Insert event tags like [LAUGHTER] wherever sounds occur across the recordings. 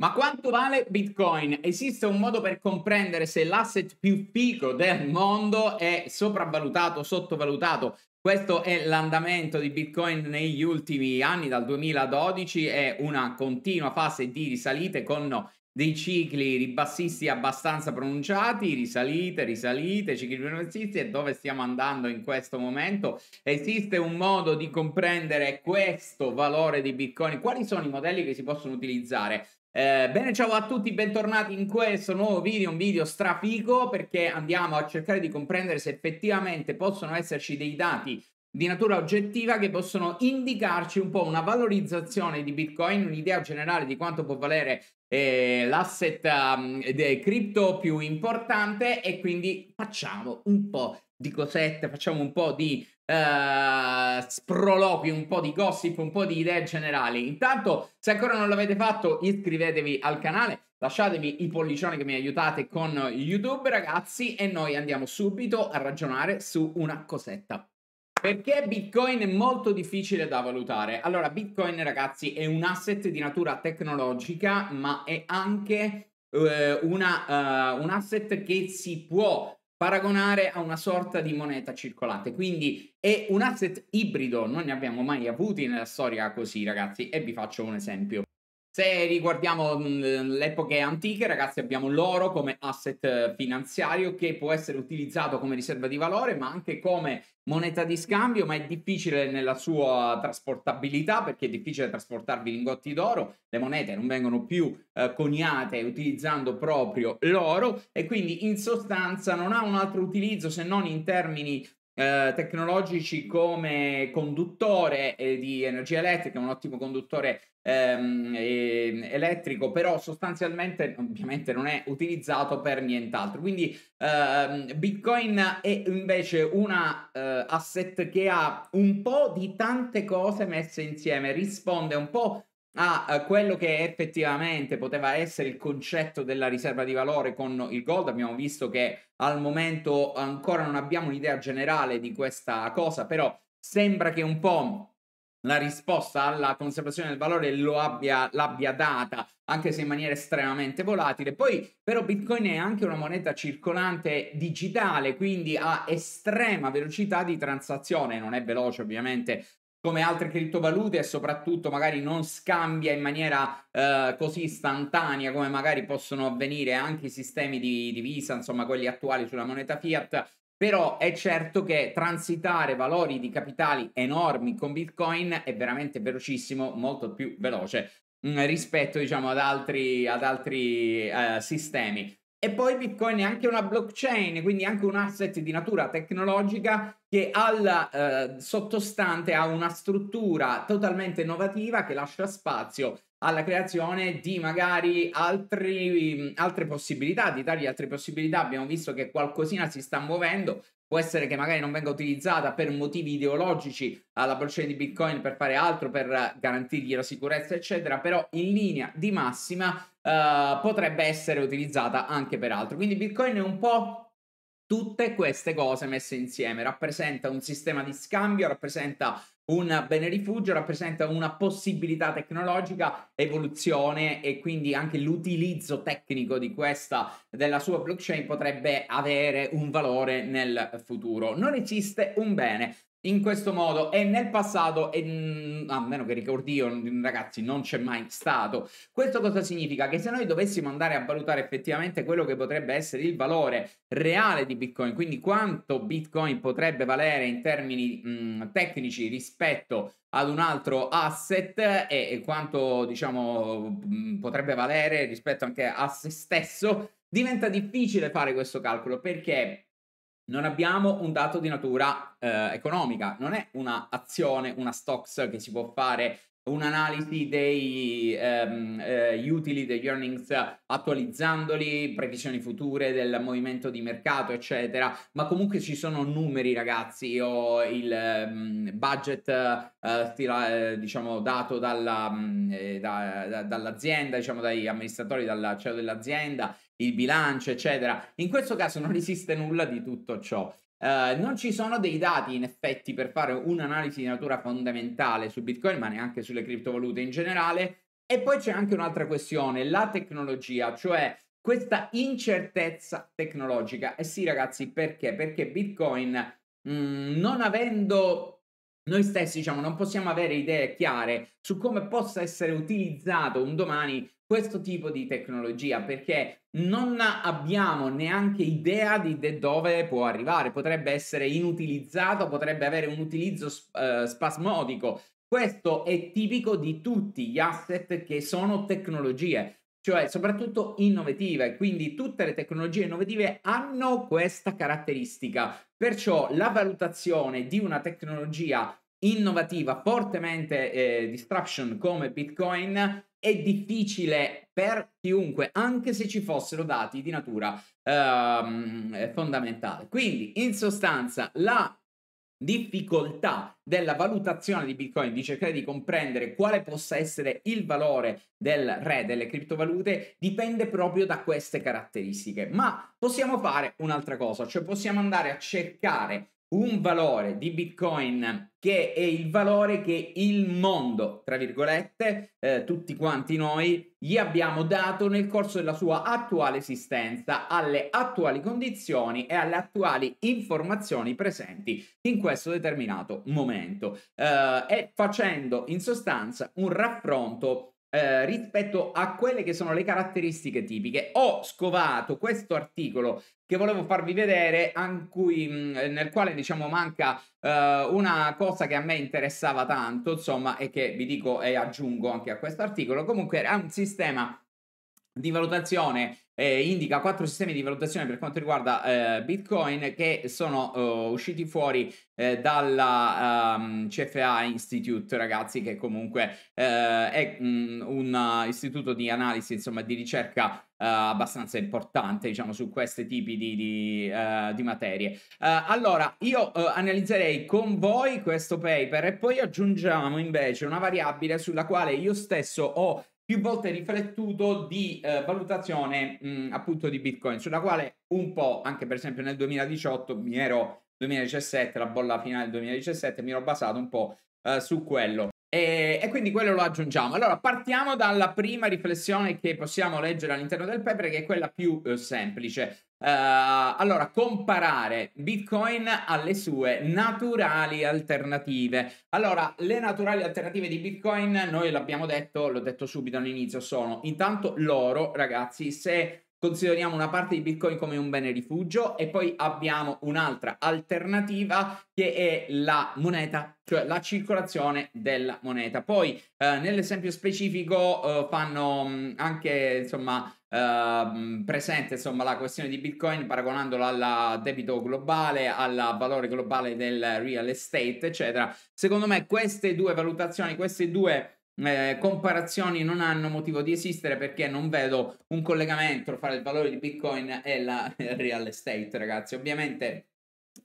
Ma quanto vale Bitcoin? Esiste un modo per comprendere se l'asset più figo del mondo è sopravvalutato, o sottovalutato? Questo è l'andamento di Bitcoin negli ultimi anni, dal 2012, è una continua fase di risalite con dei cicli ribassisti abbastanza pronunciati, risalite, risalite, cicli ribassisti e dove stiamo andando in questo momento? Esiste un modo di comprendere questo valore di Bitcoin? Quali sono i modelli che si possono utilizzare? Eh, bene, ciao a tutti, bentornati in questo nuovo video, un video strafico perché andiamo a cercare di comprendere se effettivamente possono esserci dei dati di natura oggettiva che possono indicarci un po' una valorizzazione di Bitcoin, un'idea generale di quanto può valere eh, l'asset um, cripto più importante e quindi facciamo un po' di cosette, facciamo un po' di eh, sproloqui, un po' di gossip, un po' di idee generali. Intanto, se ancora non l'avete fatto, iscrivetevi al canale, lasciatevi i pollicioni che mi aiutate con YouTube, ragazzi, e noi andiamo subito a ragionare su una cosetta. Perché Bitcoin è molto difficile da valutare? Allora, Bitcoin, ragazzi, è un asset di natura tecnologica, ma è anche eh, una, eh, un asset che si può paragonare a una sorta di moneta circolante. Quindi è un asset ibrido, non ne abbiamo mai avuti nella storia così, ragazzi, e vi faccio un esempio. Se riguardiamo mhmm, le epoche antiche, ragazzi, abbiamo l'oro come asset finanziario che può essere utilizzato come riserva di valore, ma anche come moneta di scambio, ma è difficile nella sua trasportabilità perché è difficile trasportarvi lingotti d'oro, le monete non vengono più eh, coniate utilizzando proprio l'oro e quindi in sostanza non ha un altro utilizzo se non in termini eh, tecnologici come conduttore eh, di energia elettrica, un ottimo conduttore ehm, eh, elettrico, però sostanzialmente ovviamente non è utilizzato per nient'altro. Quindi ehm, Bitcoin è invece un eh, asset che ha un po' di tante cose messe insieme, risponde un po' a ah, eh, quello che effettivamente poteva essere il concetto della riserva di valore con il gold. Abbiamo visto che al momento ancora non abbiamo un'idea generale di questa cosa, però sembra che un po' la risposta alla conservazione del valore lo abbia, l'abbia data, anche se in maniera estremamente volatile. Poi, però, Bitcoin è anche una moneta circolante digitale, quindi ha estrema velocità di transazione. Non è veloce, ovviamente, come altre criptovalute e soprattutto magari non scambia in maniera eh, così istantanea come magari possono avvenire anche i sistemi di, di Visa, insomma quelli attuali sulla moneta fiat. Però è certo che transitare valori di capitali enormi con Bitcoin è veramente velocissimo, molto più veloce mm, rispetto diciamo ad altri, ad altri eh, sistemi e poi Bitcoin è anche una blockchain, quindi anche un asset di natura tecnologica che al eh, sottostante ha una struttura totalmente innovativa che lascia spazio alla creazione di magari altri, altre possibilità, di dargli altre possibilità. Abbiamo visto che qualcosina si sta muovendo, può essere che magari non venga utilizzata per motivi ideologici alla blockchain di Bitcoin per fare altro, per garantirgli la sicurezza, eccetera, però in linea di massima eh, potrebbe essere utilizzata anche per altro. Quindi Bitcoin è un po' Tutte queste cose messe insieme rappresenta un sistema di scambio, rappresenta un bene rifugio, rappresenta una possibilità tecnologica, evoluzione e quindi anche l'utilizzo tecnico di questa, della sua blockchain potrebbe avere un valore nel futuro. Non esiste un bene, in questo modo e nel passato, e, a meno che ricordi io, ragazzi, non c'è mai stato. Questo cosa significa? Che se noi dovessimo andare a valutare effettivamente quello che potrebbe essere il valore reale di Bitcoin, quindi quanto Bitcoin potrebbe valere in termini mh, tecnici rispetto ad un altro asset e, e quanto diciamo mh, potrebbe valere rispetto anche a se stesso, diventa difficile fare questo calcolo perché non abbiamo un dato di natura eh, economica, non è una azione, una stocks che si può fare un'analisi degli um, ehm, uh, eh, utili, degli earnings attualizzandoli, previsioni future del movimento di mercato, eccetera, ma comunque ci sono numeri, ragazzi, o il um, budget uh, eh, stila, eh, diciamo dato dalla, um, eh, da, da, dall'azienda, diciamo dai amministratori, dal CEO cioè dell'azienda il bilancio, eccetera. In questo caso non esiste nulla di tutto ciò. Eh, non ci sono dei dati in effetti per fare un'analisi di natura fondamentale su Bitcoin, ma neanche sulle criptovalute in generale. E poi c'è anche un'altra questione, la tecnologia, cioè questa incertezza tecnologica. E eh sì, ragazzi, perché? Perché Bitcoin, mh, mm, non avendo noi stessi, diciamo, non possiamo avere idee chiare su come possa essere utilizzato un domani questo tipo di tecnologia perché non abbiamo neanche idea di dove può arrivare, potrebbe essere inutilizzato, potrebbe avere un utilizzo sp- eh, spasmodico. Questo è tipico di tutti gli asset che sono tecnologie, cioè soprattutto innovative, quindi tutte le tecnologie innovative hanno questa caratteristica. Perciò la valutazione di una tecnologia innovativa fortemente eh, disruption come Bitcoin è difficile per chiunque, anche se ci fossero dati di natura ehm, eh, fondamentale. Quindi, in sostanza, la difficoltà della valutazione di Bitcoin, di cercare di comprendere quale possa essere il valore del re delle criptovalute, dipende proprio da queste caratteristiche. Ma possiamo fare un'altra cosa, cioè possiamo andare a cercare un valore di Bitcoin che è il valore che il mondo, tra virgolette, eh, tutti quanti noi gli abbiamo dato nel corso della sua attuale esistenza, alle attuali condizioni e alle attuali informazioni presenti in questo determinato momento. Eh, e facendo in sostanza un raffronto eh, rispetto a quelle che sono le caratteristiche tipiche. Ho scovato questo articolo che volevo farvi vedere, cui, mhmm, nel quale diciamo manca eh, una cosa che a me interessava tanto, insomma, e che vi dico e aggiungo anche a questo articolo. Comunque è un sistema di valutazione eh, indica quattro sistemi di valutazione per quanto riguarda eh, Bitcoin che sono eh, usciti fuori eh, dalla um, ehm, CFA Institute, ragazzi, che comunque eh, è mh, mm, un istituto di analisi, insomma, di ricerca Uh, abbastanza importante, diciamo, su questi tipi di, di, uh, di materie. Uh, allora, io analizzerei con voi questo paper e poi aggiungiamo invece una variabile sulla quale io stesso ho più volte riflettuto di eh, valutazione mh, appunto di Bitcoin, sulla quale un po', anche per esempio nel 2018, mi ero 2017, la bolla finale del 2017, mi ero basato un po' eh, su quello. E, e, quindi quello lo aggiungiamo. Allora, partiamo dalla prima riflessione che possiamo leggere all'interno del paper, che è quella più eh, semplice. Uh, allora, comparare Bitcoin alle sue naturali alternative. Allora, le naturali alternative di Bitcoin, noi l'abbiamo detto, l'ho detto subito all'inizio, sono intanto l'oro, ragazzi, se consideriamo una parte di Bitcoin come un bene rifugio e poi abbiamo un'altra alternativa che è la moneta, cioè la circolazione della moneta. Poi eh, nell'esempio specifico eh, fanno mm, anche insomma eh, presente insomma la questione di Bitcoin paragonandola al debito globale, al valore globale del real estate, eccetera. Secondo me queste due valutazioni, queste due eh, comparazioni non hanno motivo di esistere perché non vedo un collegamento fra il valore di Bitcoin e la [LAUGHS] real estate, ragazzi. Ovviamente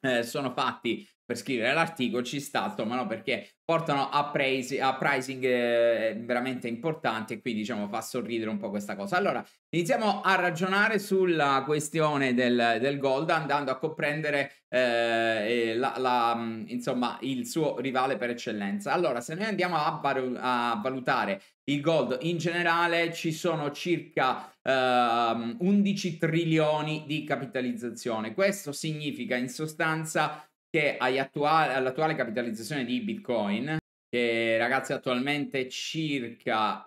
eh, sono fatti per scrivere l'articolo ci sta, insomma, no? perché portano a, praise, a pricing eh, veramente importanti e quindi diciamo fa sorridere un po' questa cosa. Allora, iniziamo a ragionare sulla questione del, del gold andando a comprendere eh, la, la, mm, insomma, il suo rivale per eccellenza. Allora, se noi andiamo a, valu- a valutare il gold in generale ci sono circa eh, 11 trilioni di capitalizzazione. Questo significa in sostanza che hai attuale, all'attuale capitalizzazione di Bitcoin, che ragazzi attualmente circa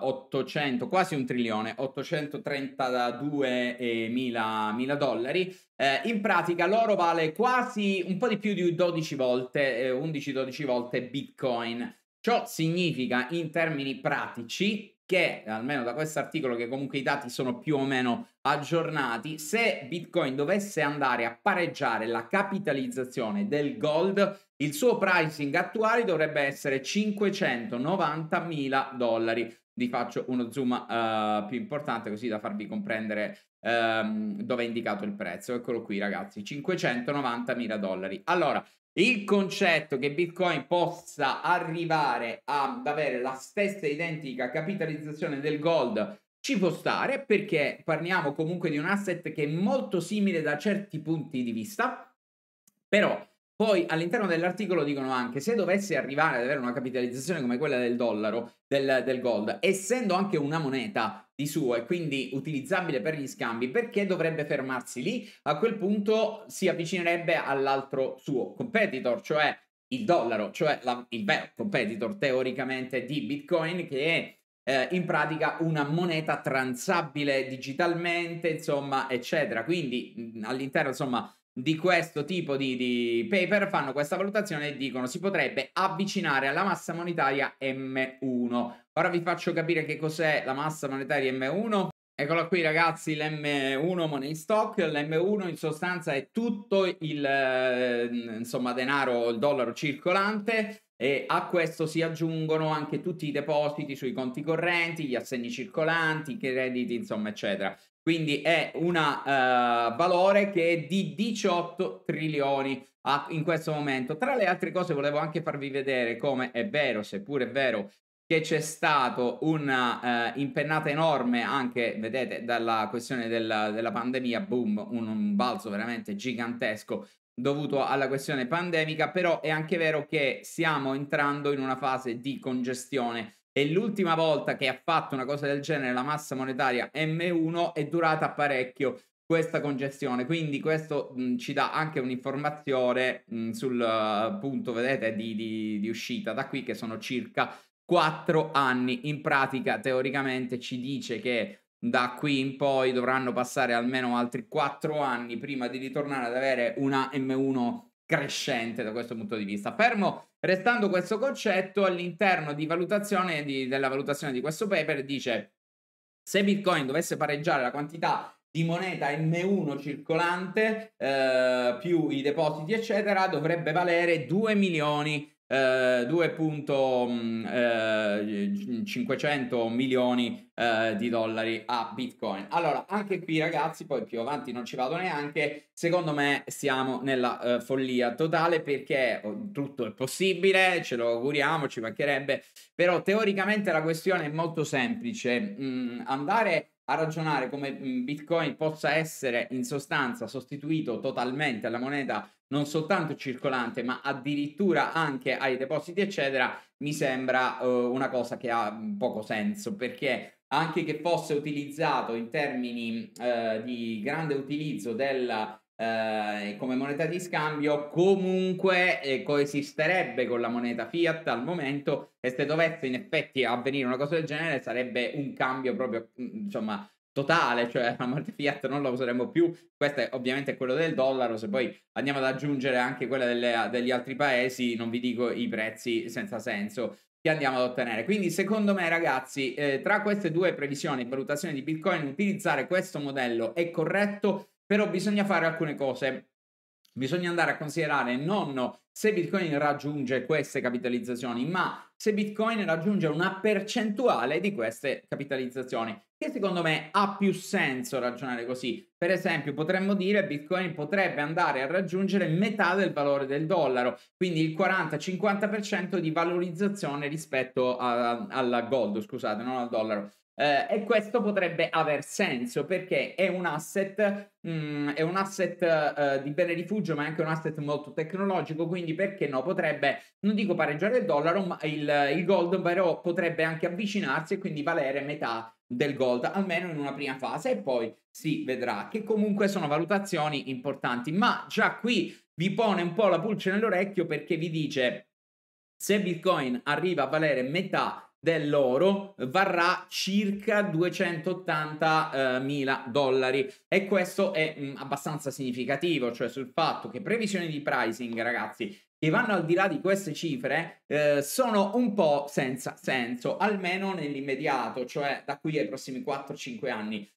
eh, 800, quasi un trilione, 832 eh, mila, mila dollari, eh, in pratica l'oro vale quasi un po' di più di 12 volte, 11-12 eh, volte Bitcoin. Ciò significa in termini pratici che almeno da questo articolo che comunque i dati sono più o meno aggiornati, se Bitcoin dovesse andare a pareggiare la capitalizzazione del gold, il suo pricing attuale dovrebbe essere 590 mila dollari. Vi faccio uno zoom uh, più importante così da farvi comprendere um, dove è indicato il prezzo. Eccolo qui ragazzi, 590 mila dollari. Allora, il concetto che Bitcoin possa arrivare ad avere la stessa identica capitalizzazione del gold ci può stare perché parliamo comunque di un asset che è molto simile da certi punti di vista, però poi all'interno dell'articolo dicono anche se dovesse arrivare ad avere una capitalizzazione come quella del dollaro, del, del, gold, essendo anche una moneta di suo e quindi utilizzabile per gli scambi, perché dovrebbe fermarsi lì? A quel punto si avvicinerebbe all'altro suo competitor, cioè il dollaro, cioè la, il vero competitor teoricamente di Bitcoin che è eh, in pratica una moneta transabile digitalmente, insomma, eccetera. Quindi mh, all'interno, insomma, di questo tipo di, di, paper fanno questa valutazione e dicono si potrebbe avvicinare alla massa monetaria M1. Ora vi faccio capire che cos'è la massa monetaria M1. Eccola qui ragazzi l'M1 Money Stock, l'M1 in sostanza è tutto il eh, insomma, denaro, il dollaro circolante e a questo si aggiungono anche tutti i depositi sui conti correnti, gli assegni circolanti, i crediti insomma eccetera. Quindi è un uh, eh, valore che è di 18 trilioni a, in questo momento. Tra le altre cose volevo anche farvi vedere come è vero, seppur è vero che c'è stato una uh, impennata enorme anche, vedete, dalla questione della, della pandemia, boom, un, un balzo veramente gigantesco dovuto alla questione pandemica, però è anche vero che stiamo entrando in una fase di congestione e l'ultima volta che ha fatto una cosa del genere la massa monetaria M1 è durata parecchio questa congestione, quindi questo mh, ci dà anche un'informazione mh, sul uh, punto, vedete, di, di, di uscita da qui che sono circa 4 anni. In pratica, teoricamente, ci dice che da qui in poi dovranno passare almeno altri 4 anni prima di ritornare ad avere una M1 crescente da questo punto di vista. Fermo Restando questo concetto, all'interno valutazione di, della valutazione di questo paper dice se Bitcoin dovesse pareggiare la quantità di moneta M1 circolante eh, più i depositi eccetera dovrebbe valere 2 milioni 2.500 eh, mm, eh, milioni eh, di dollari a Bitcoin. Allora, anche qui ragazzi, poi più avanti non ci vado neanche, secondo me siamo nella eh, follia totale perché oh, tutto è possibile, ce lo auguriamo, ci mancherebbe, però teoricamente la questione è molto semplice, mm, andare a ragionare come Bitcoin possa essere in sostanza sostituito totalmente alla moneta non soltanto circolante ma addirittura anche ai depositi eccetera mi sembra uh, una cosa che ha poco senso perché anche che fosse utilizzato in termini uh, di grande utilizzo del eh, come moneta di scambio comunque eh, coesisterebbe con la moneta fiat al momento e se dovesse in effetti avvenire una cosa del genere sarebbe un cambio proprio mm, insomma totale, cioè la moneta fiat non la useremmo più, questo è ovviamente quello del dollaro, se poi andiamo ad aggiungere anche quella delle, degli altri paesi non vi dico i prezzi senza senso che andiamo ad ottenere. Quindi secondo me ragazzi, eh, tra queste due previsioni e valutazioni di Bitcoin, utilizzare questo modello è corretto però bisogna fare alcune cose. Bisogna andare a considerare non se Bitcoin raggiunge queste capitalizzazioni, ma se Bitcoin raggiunge una percentuale di queste capitalizzazioni, che secondo me ha più senso ragionare così. Per esempio, potremmo dire Bitcoin potrebbe andare a raggiungere metà del valore del dollaro, quindi il 40-50% di valorizzazione rispetto al gold, scusate, non al dollaro. Eh, e questo potrebbe aver senso perché è un asset, mh, mm, è un asset eh, di bene rifugio, ma è anche un asset molto tecnologico. Quindi, perché no? Potrebbe, non dico pareggiare il dollaro, ma il, il gold, però potrebbe anche avvicinarsi e quindi valere metà del gold, almeno in una prima fase, e poi si vedrà che comunque sono valutazioni importanti. Ma già qui vi pone un po' la pulce nell'orecchio perché vi dice se Bitcoin arriva a valere metà dell'oro varrà circa 280.000 eh, dollari e questo è mh, mm, abbastanza significativo, cioè sul fatto che previsioni di pricing, ragazzi, che vanno al di là di queste cifre eh, sono un po' senza senso, almeno nell'immediato, cioè da qui ai prossimi 4-5 anni.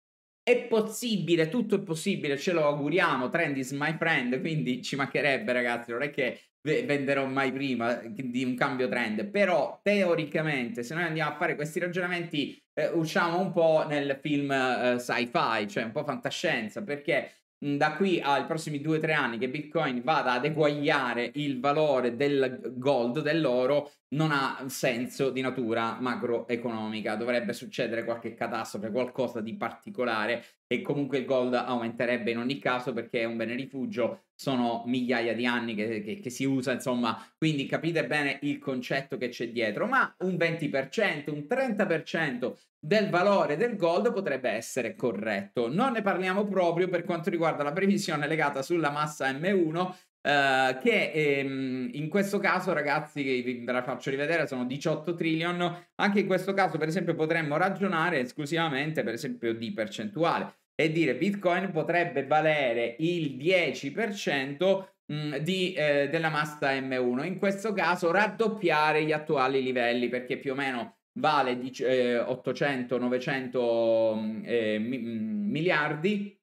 È possibile, tutto è possibile, ce lo auguriamo, trend is my friend, quindi ci mancherebbe ragazzi, non è che venderò mai prima eh, di un cambio trend. Però teoricamente, se noi andiamo a fare questi ragionamenti, eh, usciamo un po' nel film eh, sci-fi, cioè un po' fantascienza, perché mh, da qui ai prossimi 2-3 anni che Bitcoin vada ad eguagliare il valore del gold, dell'oro, non ha senso di natura macroeconomica, dovrebbe succedere qualche catastrofe, qualcosa di particolare e comunque il gold aumenterebbe in ogni caso perché è un bene rifugio, sono migliaia di anni che, che, che si usa, insomma, quindi capite bene il concetto che c'è dietro, ma un 20%, un 30% del valore del gold potrebbe essere corretto. Non ne parliamo proprio per quanto riguarda la previsione legata sulla massa M1 Uh, che ehm, in questo caso, ragazzi, che vi, ve la faccio rivedere, sono 18 trillion. Anche in questo caso, per esempio, potremmo ragionare esclusivamente, per esempio, di percentuale e dire Bitcoin potrebbe valere il 10% mh, mm, di, eh, della massa M1. In questo caso, raddoppiare gli attuali livelli perché più o meno vale 800-900 eh, mm, eh mm, miliardi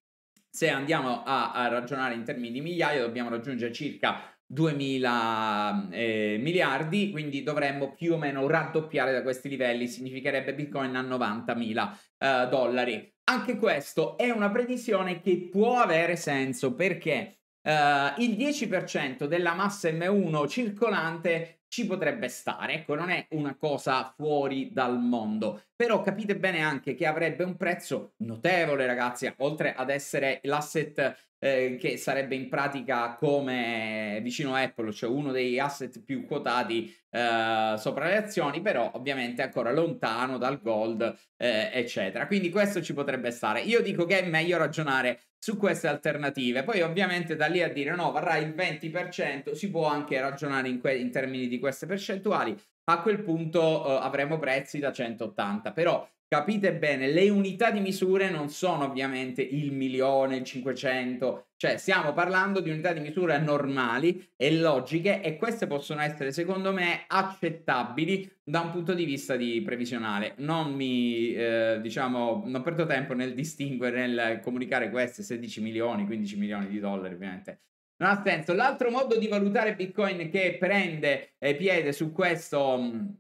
se andiamo a, a ragionare in termini di migliaia, dobbiamo raggiungere circa 2000 eh, miliardi, quindi dovremmo più o meno raddoppiare da questi livelli, significherebbe Bitcoin a 90.000 eh, dollari. Anche questo è una previsione che può avere senso perché Uh, il 10% della massa M1 circolante ci potrebbe stare, ecco, non è una cosa fuori dal mondo, però capite bene anche che avrebbe un prezzo notevole, ragazzi, oltre ad essere l'asset eh, che sarebbe in pratica come vicino a Apple, cioè uno degli asset più quotati eh, sopra le azioni, però ovviamente ancora lontano dal gold, eh, eccetera. Quindi questo ci potrebbe stare. Io dico che è meglio ragionare su queste alternative, poi ovviamente da lì a dire no, varrà il 20%, si può anche ragionare in, que- in termini di queste percentuali, a quel punto eh, avremo prezzi da 180, però Capite bene, le unità di misure non sono ovviamente il milione, il 500, cioè stiamo parlando di unità di misura normali e logiche e queste possono essere secondo me accettabili da un punto di vista di previsionale. Non mi, eh, diciamo, non perdo tempo nel distinguere, nel comunicare queste 16 milioni, 15 milioni di dollari ovviamente. Non ha senso. L'altro modo di valutare Bitcoin che prende eh, piede su questo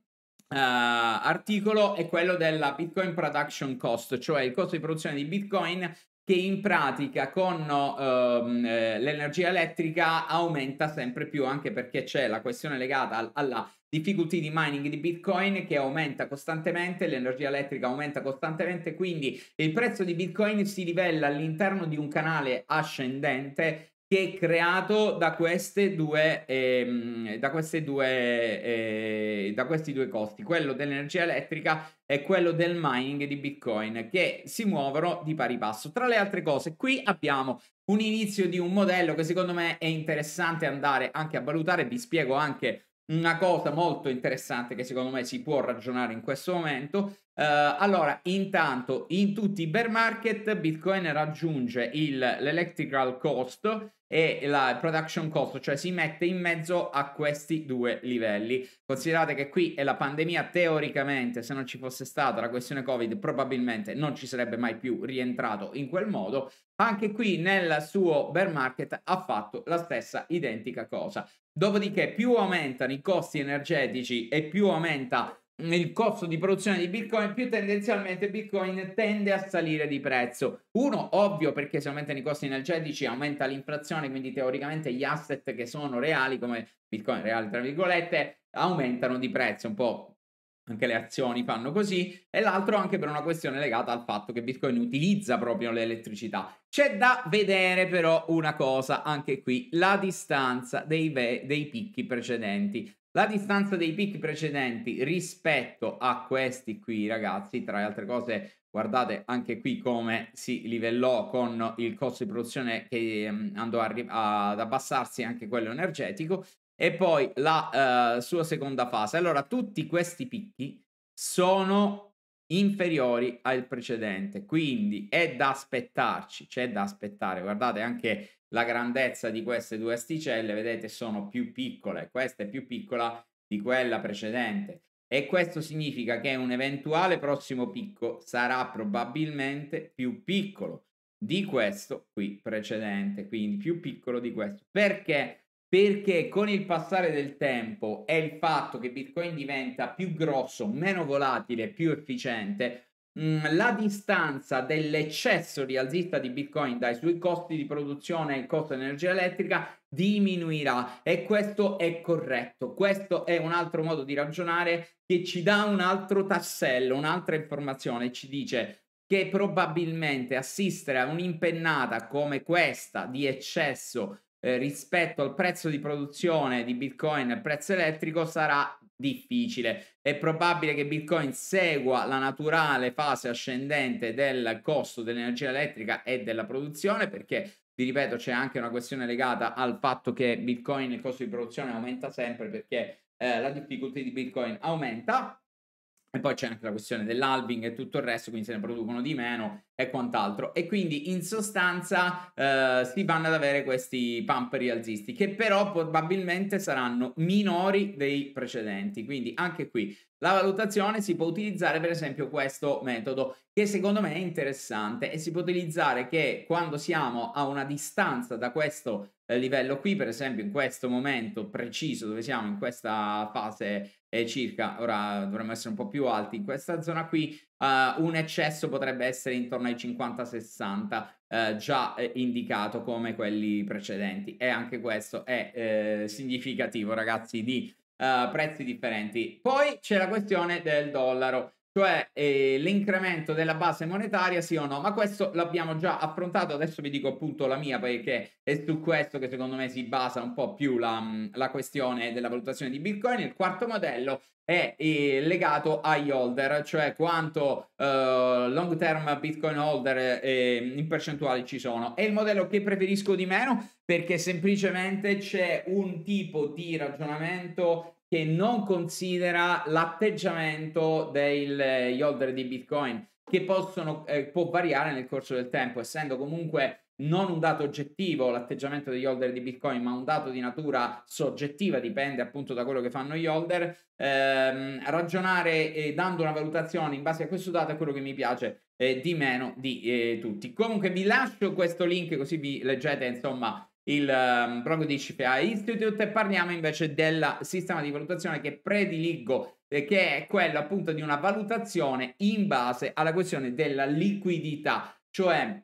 uh, articolo è quello della Bitcoin Production Cost, cioè il costo di produzione di Bitcoin che in pratica con um, l'energia elettrica aumenta sempre più anche perché c'è la questione legata al, alla difficolty di mining di Bitcoin che aumenta costantemente, l'energia elettrica aumenta costantemente, quindi il prezzo di Bitcoin si livella all'interno di un canale ascendente che è creato da queste due, ehm, da, queste due eh, da questi due costi, quello dell'energia elettrica e quello del mining di Bitcoin, che si muovono di pari passo. Tra le altre cose, qui abbiamo un inizio di un modello che secondo me è interessante andare anche a valutare, vi spiego anche una cosa molto interessante che secondo me si può ragionare in questo momento. Eh, allora, intanto in tutti i bear market Bitcoin raggiunge il, l'electrical cost e la production cost, cioè si mette in mezzo a questi due livelli. Considerate che qui è la pandemia, teoricamente, se non ci fosse stata la questione Covid, probabilmente non ci sarebbe mai più rientrato in quel modo, anche qui nel suo bear market ha fatto la stessa identica cosa. Dopodiché più aumentano i costi energetici e più aumenta il costo di produzione di Bitcoin, più tendenzialmente Bitcoin tende a salire di prezzo. Uno, ovvio, perché se aumentano i costi energetici aumenta l'inflazione, quindi teoricamente gli asset che sono reali, come Bitcoin reali, tra virgolette, aumentano di prezzo, un po' anche le azioni fanno così, e l'altro anche per una questione legata al fatto che Bitcoin utilizza proprio l'elettricità. C'è da vedere però una cosa, anche qui, la distanza dei, ve- dei picchi precedenti. La distanza dei picchi precedenti rispetto a questi qui, ragazzi, tra le altre cose, guardate anche qui come si livellò con il costo di produzione che ehm, andò a, ad abbassarsi, anche quello energetico, e poi la uh, sua seconda fase. Allora, tutti questi picchi sono inferiori al precedente, quindi è da aspettarci, c'è da aspettare. Guardate anche la grandezza di queste due asticelle, vedete sono più piccole, questa è più piccola di quella precedente e questo significa che un eventuale prossimo picco sarà probabilmente più piccolo di questo qui precedente, quindi più piccolo di questo. Perché? perché con il passare del tempo e il fatto che Bitcoin diventa più grosso, meno volatile, più efficiente, mm, la distanza dell'eccesso rialzista di Bitcoin dai suoi costi di produzione e il costo di energia elettrica diminuirà e questo è corretto. Questo è un altro modo di ragionare che ci dà un altro tassello, un'altra informazione, ci dice che probabilmente assistere a un'impennata come questa di eccesso eh, rispetto al prezzo di produzione di Bitcoin e prezzo elettrico sarà difficile. È probabile che Bitcoin segua la naturale fase ascendente del costo dell'energia elettrica e della produzione perché vi ripeto c'è anche una questione legata al fatto che Bitcoin il costo di produzione aumenta sempre perché eh, la difficoltà di Bitcoin aumenta e poi c'è anche la questione dell'alving e tutto il resto, quindi se ne producono di meno e quant'altro. E quindi in sostanza eh, si vanno ad avere questi pump rialzisti, che però probabilmente saranno minori dei precedenti. Quindi anche qui la valutazione si può utilizzare per esempio questo metodo che secondo me è interessante e si può utilizzare che quando siamo a una distanza da questo eh, livello qui, per esempio in questo momento preciso dove siamo in questa fase eh, circa, ora dovremmo essere un po' più alti in questa zona qui, eh, un eccesso potrebbe essere intorno ai 50-60 eh, già eh, indicato come quelli precedenti e anche questo è eh, significativo ragazzi di eh, prezzi differenti. Poi c'è la questione del dollaro cioè eh, l'incremento della base monetaria, sì o no, ma questo l'abbiamo già affrontato, adesso vi dico appunto la mia perché è su questo che secondo me si basa un po' più la, mm, la questione della valutazione di Bitcoin. Il quarto modello è, è eh, legato agli holder, cioè quanto eh, long term Bitcoin holder eh, in percentuale ci sono. È il modello che preferisco di meno perché semplicemente c'è un tipo di ragionamento che non considera l'atteggiamento degli eh, holder di Bitcoin, che possono, eh, può variare nel corso del tempo, essendo comunque non un dato oggettivo l'atteggiamento degli holder di Bitcoin, ma un dato di natura soggettiva, dipende appunto da quello che fanno gli holder. Ehm, ragionare eh, dando una valutazione in base a questo dato è quello che mi piace eh, di meno di eh, tutti. Comunque vi lascio questo link così vi leggete insomma il um, ehm, Brogodic FA Institute e parliamo invece del sistema di valutazione che prediligo eh, che è quello appunto di una valutazione in base alla questione della liquidità, cioè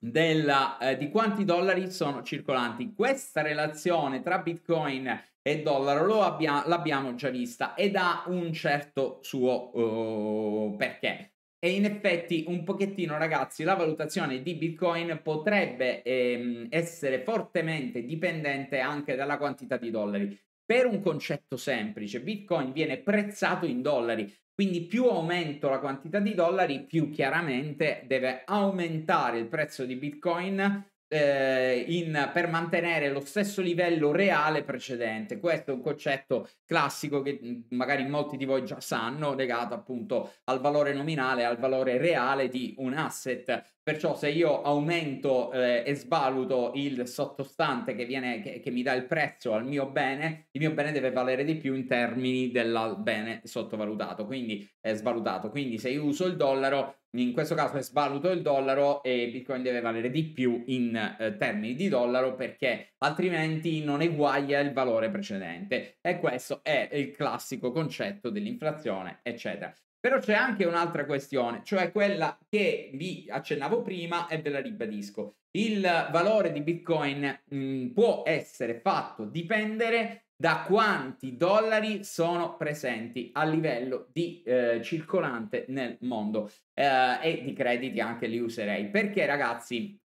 della, eh, di quanti dollari sono circolanti. Questa relazione tra Bitcoin e dollaro abbia, l'abbiamo già vista ed ha un certo suo uh, perché. E in effetti un pochettino ragazzi la valutazione di Bitcoin potrebbe ehm, essere fortemente dipendente anche dalla quantità di dollari. Per un concetto semplice, Bitcoin viene prezzato in dollari, quindi più aumento la quantità di dollari, più chiaramente deve aumentare il prezzo di Bitcoin eh, in, per mantenere lo stesso livello reale precedente. Questo è un concetto classico che mm, magari molti di voi già sanno, legato appunto al valore nominale, al valore reale di un asset. Perciò se io aumento eh, e svaluto il sottostante che, viene, che, che mi dà il prezzo al mio bene, il mio bene deve valere di più in termini del bene sottovalutato, quindi eh, svalutato. Quindi se io uso il dollaro in questo caso è svaluto il dollaro e Bitcoin deve valere di più in eh, termini di dollaro perché altrimenti non eguaglia il valore precedente e questo è il classico concetto dell'inflazione eccetera. Però c'è anche un'altra questione, cioè quella che vi accennavo prima e ve la ribadisco. Il valore di Bitcoin mh, mm, può essere fatto dipendere da quanti dollari sono presenti a livello di eh, circolante nel mondo eh, e di crediti anche li userei perché ragazzi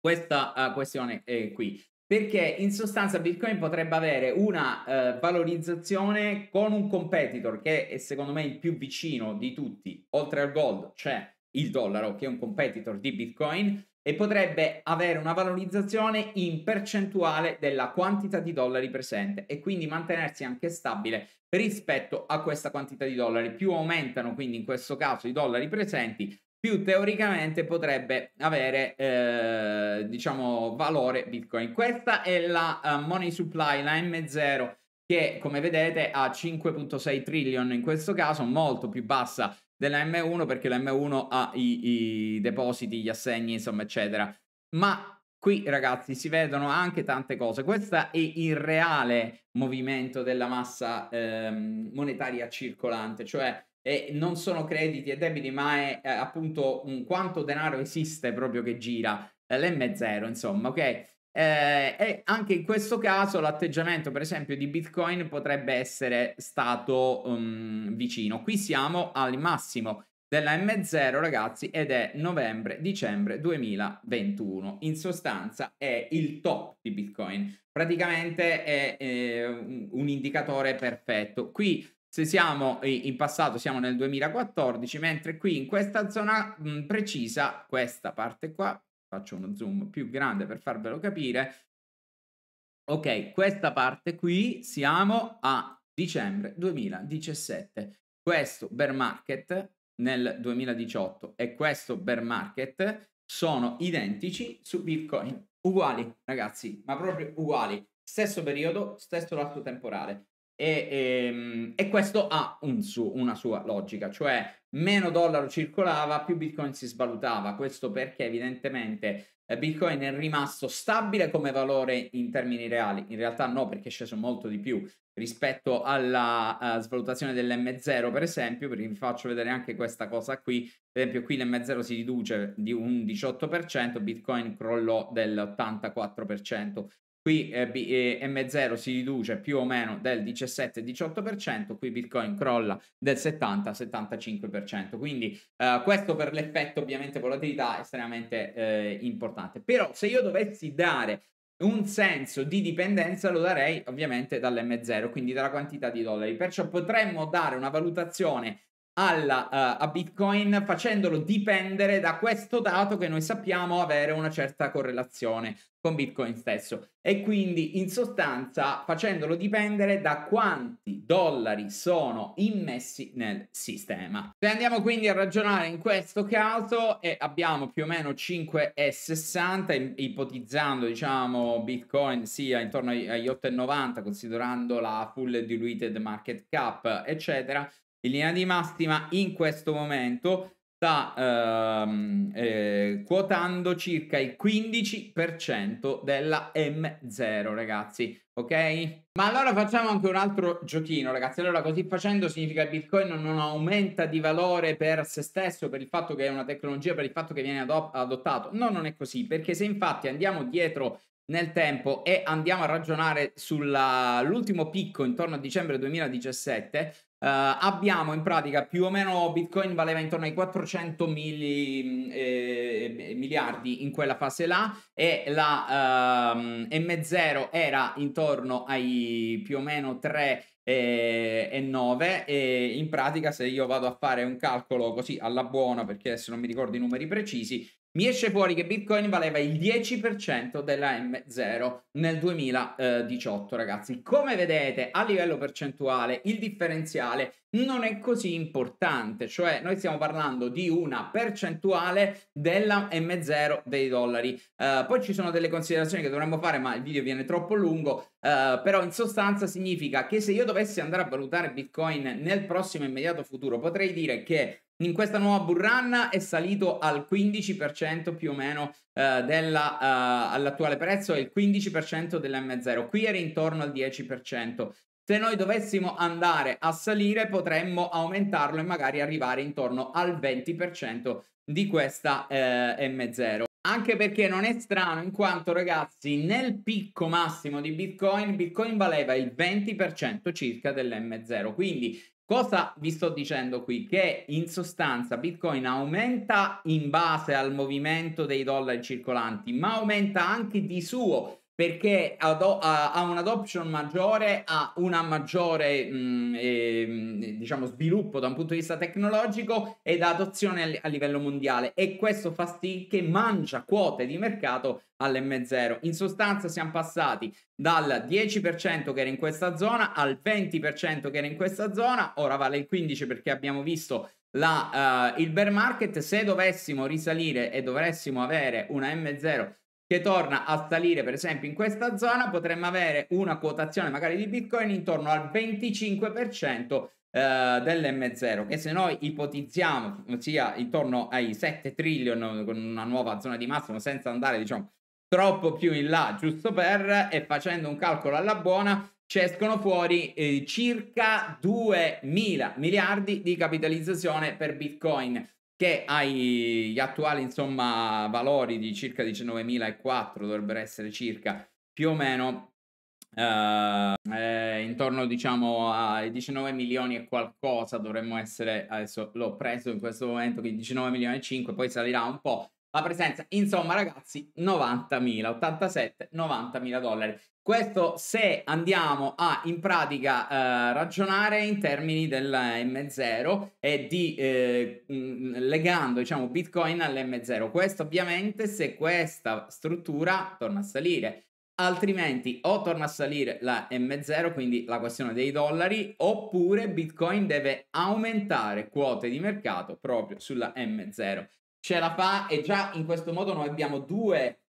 questa uh, questione è qui perché in sostanza Bitcoin potrebbe avere una uh, valorizzazione con un competitor che è secondo me il più vicino di tutti oltre al gold c'è cioè il dollaro che è un competitor di Bitcoin e potrebbe avere una valorizzazione in percentuale della quantità di dollari presente e quindi mantenersi anche stabile rispetto a questa quantità di dollari. Più aumentano quindi in questo caso i dollari presenti, più teoricamente potrebbe avere eh, diciamo valore Bitcoin. Questa è la uh, money supply, la M0 che come vedete ha 5.6 trillion in questo caso, molto più bassa della M1 perché la M1 ha i, i depositi, gli assegni, insomma, eccetera. Ma Qui ragazzi si vedono anche tante cose, questo è il reale movimento della massa ehm, monetaria circolante, cioè eh, non sono crediti e debiti ma è eh, appunto un quanto denaro esiste proprio che gira, l'M0 insomma, ok? Eh, e anche in questo caso l'atteggiamento, per esempio, di Bitcoin potrebbe essere stato um, vicino. Qui siamo al massimo della M0, ragazzi, ed è novembre-dicembre 2021. In sostanza è il top di Bitcoin. Praticamente è eh, un indicatore perfetto. Qui se siamo in passato siamo nel 2014, mentre qui in questa zona mh, mhmm, precisa, questa parte qua, faccio uno zoom più grande per farvelo capire. Ok, questa parte qui siamo a dicembre 2017. Questo bear market nel 2018 e questo bear market sono identici su Bitcoin. Uguali, ragazzi, ma proprio uguali. Stesso periodo, stesso lato temporale. E, e, ehm, e, questo ha un su, una sua logica, cioè meno dollaro circolava, più bitcoin si svalutava. Questo perché evidentemente eh, bitcoin è rimasto stabile come valore in termini reali. In realtà no, perché è sceso molto di più rispetto alla uh, svalutazione dell'M0, per esempio, perché vi faccio vedere anche questa cosa qui. Per esempio qui l'M0 si riduce di un 18%, bitcoin crollò dell'84%. Qui eh, M0 si riduce più o meno del 17-18%, qui Bitcoin crolla del 70-75%, quindi eh, questo per l'effetto ovviamente volatilità estremamente eh, importante. Però se io dovessi dare un senso di dipendenza lo darei ovviamente dall'M0, quindi dalla quantità di dollari, perciò potremmo dare una valutazione alla, uh, a Bitcoin facendolo dipendere da questo dato che noi sappiamo avere una certa correlazione con Bitcoin stesso e quindi in sostanza facendolo dipendere da quanti dollari sono immessi nel sistema. Se andiamo quindi a ragionare in questo caso e abbiamo più o meno 5,60 ipotizzando diciamo Bitcoin sia intorno agli 8,90 considerando la full diluted market cap eccetera in linea di massima in questo momento sta ehm, eh, quotando circa il 15% della M0, ragazzi, ok? Ma allora facciamo anche un altro giochino, ragazzi. Allora, così facendo significa che Bitcoin non aumenta di valore per se stesso, per il fatto che è una tecnologia, per il fatto che viene adop- adottato. No, non è così, perché se infatti andiamo dietro nel tempo e andiamo a ragionare sull'ultimo picco intorno a dicembre 2017, eh, abbiamo in pratica più o meno Bitcoin valeva intorno ai 400 mili, eh, eh, miliardi in quella fase là e la ehm, M0 era intorno ai più o meno 3 eh, e 9 e in pratica se io vado a fare un calcolo così alla buona perché adesso non mi ricordo i numeri precisi mi esce fuori che Bitcoin valeva il 10% della M0 nel 2018, ragazzi. Come vedete, a livello percentuale il differenziale non è così importante, cioè noi stiamo parlando di una percentuale della M0 dei dollari. Uh, poi ci sono delle considerazioni che dovremmo fare, ma il video viene troppo lungo, uh, però in sostanza significa che se io dovessi andare a valutare Bitcoin nel prossimo immediato futuro, potrei dire che in questa nuova burranna è salito al 15% più o meno eh, della, eh, all'attuale prezzo e il 15% dell'M0. Qui era intorno al 10%. Se noi dovessimo andare a salire potremmo aumentarlo e magari arrivare intorno al 20% di questa eh, M0. Anche perché non è strano in quanto ragazzi nel picco massimo di Bitcoin, Bitcoin valeva il 20% circa dell'M0, quindi Cosa vi sto dicendo qui? Che in sostanza Bitcoin aumenta in base al movimento dei dollari circolanti, ma aumenta anche di suo perché ado- ha, un adoption maggiore, ha un maggiore mh, eh, diciamo sviluppo da un punto di vista tecnologico ed adozione a, livello mondiale e questo fa sì che mangia quote di mercato all'M0. In sostanza siamo passati dal 10% che era in questa zona al 20% che era in questa zona, ora vale il 15% perché abbiamo visto la, uh, il bear market, se dovessimo risalire e dovessimo avere una M0 che torna a salire per esempio in questa zona, potremmo avere una quotazione magari di Bitcoin intorno al 25% eh, dell'M0 che se noi ipotizziamo sia intorno ai 7 trillion con una nuova zona di massimo senza andare diciamo troppo più in là giusto per e facendo un calcolo alla buona ci escono fuori eh, circa 2 mila miliardi di capitalizzazione per Bitcoin che hai gli attuali insomma valori di circa 19.004 dovrebbero essere circa più o meno eh, eh, intorno diciamo ai 19 milioni e qualcosa dovremmo essere adesso l'ho preso in questo momento quindi 19 milioni e 5 poi salirà un po' la presenza insomma ragazzi 90.000 87 90.000 dollari questo se andiamo a in pratica eh, ragionare in termini del M0 e di eh, legando diciamo Bitcoin all'M0. Questo ovviamente se questa struttura torna a salire, altrimenti o torna a salire la M0, quindi la questione dei dollari, oppure Bitcoin deve aumentare quote di mercato proprio sulla M0. Ce la fa e già in questo modo noi abbiamo due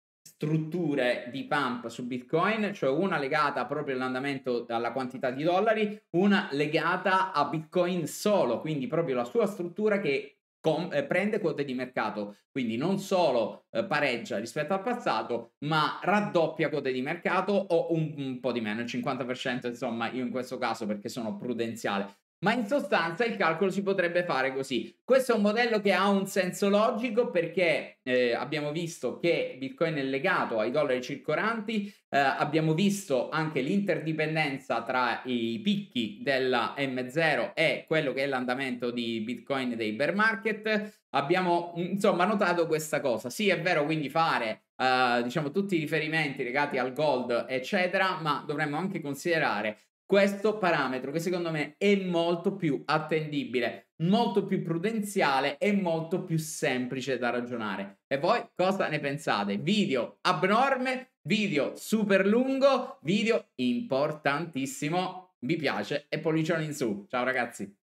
strutture di pump su Bitcoin, cioè una legata proprio all'andamento alla quantità di dollari, una legata a Bitcoin solo, quindi proprio la sua struttura che Com- eh, prende quote di mercato, quindi non solo eh, pareggia rispetto al passato, ma raddoppia quote di mercato o un, un po' di meno, il 50% insomma, io in questo caso perché sono prudenziale, ma in sostanza il calcolo si potrebbe fare così. Questo è un modello che ha un senso logico perché eh, abbiamo visto che Bitcoin è legato ai dollari circolanti, eh, abbiamo visto anche l'interdipendenza tra i picchi della M0 e quello che è l'andamento di Bitcoin dei bear market. Abbiamo insomma notato questa cosa. Sì, è vero, quindi fare Uh, diciamo tutti i riferimenti legati al gold eccetera ma dovremmo anche considerare questo parametro che secondo me è molto più attendibile, molto più prudenziale e molto più semplice da ragionare. E voi cosa ne pensate? Video abnorme, video super lungo, video importantissimo. Vi piace e pollicione in su. Ciao ragazzi.